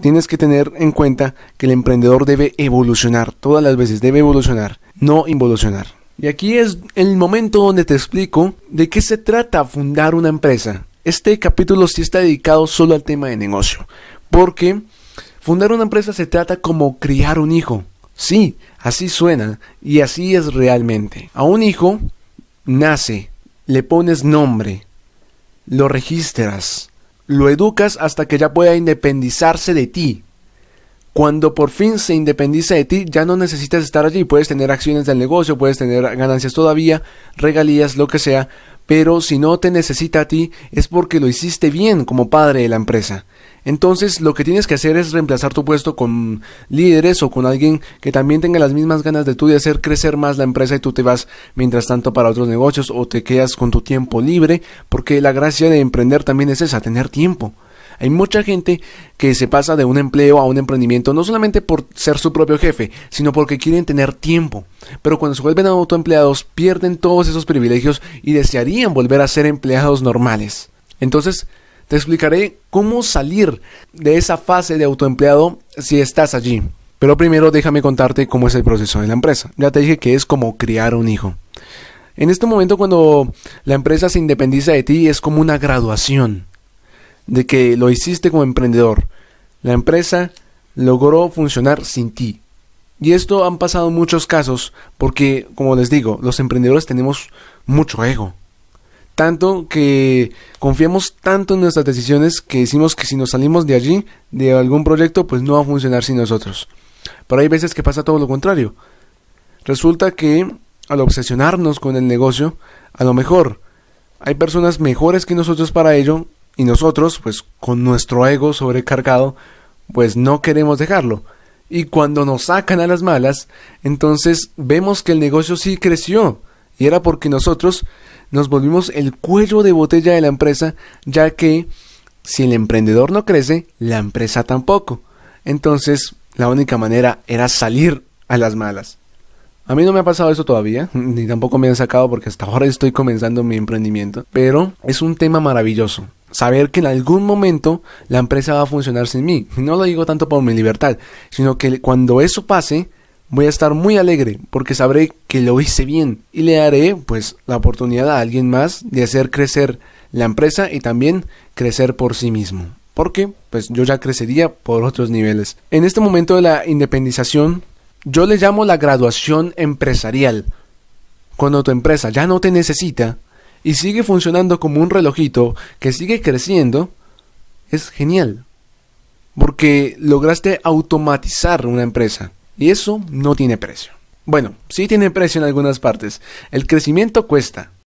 tienes que tener en cuenta que el emprendedor debe evolucionar, todas las veces debe evolucionar, no involucionar. Y aquí es el momento donde te explico de qué se trata fundar una empresa. Este capítulo sí está dedicado solo al tema de negocio, porque fundar una empresa se trata como criar un hijo. Sí, así suena y así es realmente. A un hijo nace, le pones nombre, lo registras, lo educas hasta que ya pueda independizarse de ti. Cuando por fin se independiza de ti, ya no necesitas estar allí. Puedes tener acciones del negocio, puedes tener ganancias todavía, regalías, lo que sea, pero si no te necesita a ti es porque lo hiciste bien como padre de la empresa. Entonces lo que tienes que hacer es reemplazar tu puesto con líderes o con alguien que también tenga las mismas ganas de tú de hacer crecer más la empresa y tú te vas mientras tanto para otros negocios o te quedas con tu tiempo libre porque la gracia de emprender también es esa, tener tiempo. Hay mucha gente que se pasa de un empleo a un emprendimiento no solamente por ser su propio jefe, sino porque quieren tener tiempo. Pero cuando se vuelven autoempleados pierden todos esos privilegios y desearían volver a ser empleados normales. Entonces, te explicaré cómo salir de esa fase de autoempleado si estás allí. Pero primero déjame contarte cómo es el proceso de la empresa. Ya te dije que es como criar un hijo. En este momento cuando la empresa se independiza de ti es como una graduación de que lo hiciste como emprendedor. La empresa logró funcionar sin ti. Y esto han pasado muchos casos porque, como les digo, los emprendedores tenemos mucho ego. Tanto que confiamos tanto en nuestras decisiones que decimos que si nos salimos de allí, de algún proyecto, pues no va a funcionar sin nosotros. Pero hay veces que pasa todo lo contrario. Resulta que al obsesionarnos con el negocio, a lo mejor hay personas mejores que nosotros para ello y nosotros, pues con nuestro ego sobrecargado, pues no queremos dejarlo. Y cuando nos sacan a las malas, entonces vemos que el negocio sí creció. Y era porque nosotros nos volvimos el cuello de botella de la empresa, ya que si el emprendedor no crece, la empresa tampoco. Entonces, la única manera era salir a las malas. A mí no me ha pasado eso todavía, ni tampoco me han sacado porque hasta ahora estoy comenzando mi emprendimiento, pero es un tema maravilloso saber que en algún momento la empresa va a funcionar sin mí. No lo digo tanto por mi libertad, sino que cuando eso pase, voy a estar muy alegre porque sabré que lo hice bien y le daré pues la oportunidad a alguien más de hacer crecer la empresa y también crecer por sí mismo. Porque pues yo ya crecería por otros niveles. En este momento de la independización, yo le llamo la graduación empresarial. Cuando tu empresa ya no te necesita, y sigue funcionando como un relojito que sigue creciendo, es genial. Porque lograste automatizar una empresa. Y eso no tiene precio. Bueno, sí tiene precio en algunas partes. El crecimiento cuesta.